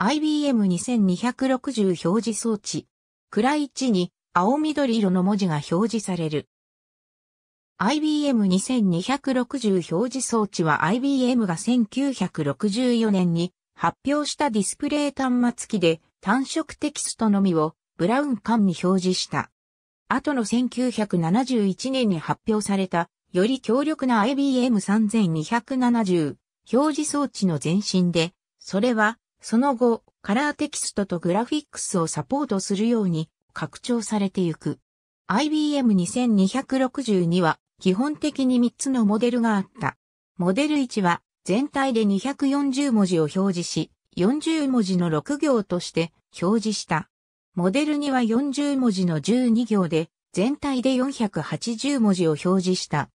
IBM2260 表示装置。暗い位置に青緑色の文字が表示される。IBM2260 表示装置は IBM が1964年に発表したディスプレイ端末機で単色テキストのみをブラウン管に表示した。後の1971年に発表されたより強力な IBM3270 表示装置の前身で、それはその後、カラーテキストとグラフィックスをサポートするように拡張されていく。IBM2262 は基本的に3つのモデルがあった。モデル1は全体で240文字を表示し、40文字の6行として表示した。モデル2は40文字の12行で、全体で480文字を表示した。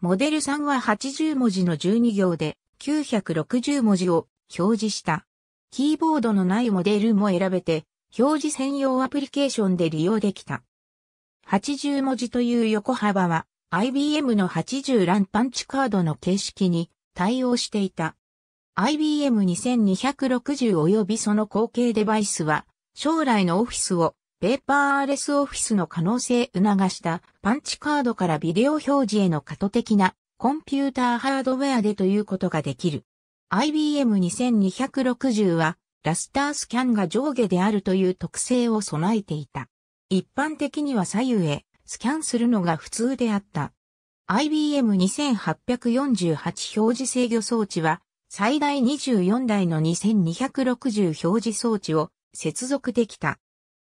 モデル3は80文字の12行で、960文字を表示した。キーボードのないモデルも選べて、表示専用アプリケーションで利用できた。80文字という横幅は IBM の80ランパンチカードの形式に対応していた。IBM2260 及びその後継デバイスは将来のオフィスをペーパーレスオフィスの可能性促したパンチカードからビデオ表示への過渡的なコンピューターハードウェアでということができる。IBM2260 はラスタースキャンが上下であるという特性を備えていた。一般的には左右へスキャンするのが普通であった。IBM2848 表示制御装置は最大24台の2260表示装置を接続できた。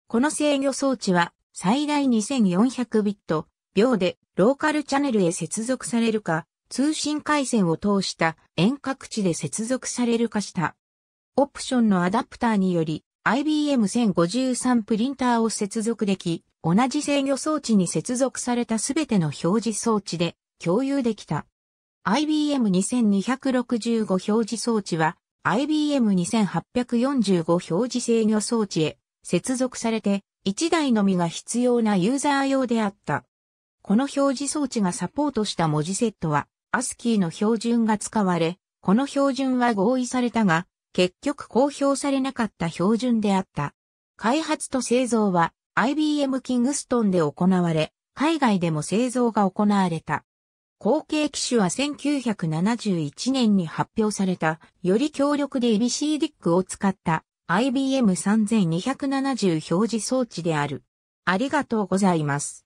この制御装置は最大2400ビット秒でローカルチャネルへ接続されるか通信回線を通した遠隔地で接続される化した。オプションのアダプターにより IBM 1053プリンターを接続でき、同じ制御装置に接続されたすべての表示装置で共有できた。IBM 2265表示装置は IBM 2845表示制御装置へ接続されて1台のみが必要なユーザー用であった。この表示装置がサポートした文字セットはアスキーの標準が使われ、この標準は合意されたが、結局公表されなかった標準であった。開発と製造は IBM キングストンで行われ、海外でも製造が行われた。後継機種は1971年に発表された、より強力で ABC ディックを使った IBM3270 表示装置である。ありがとうございます。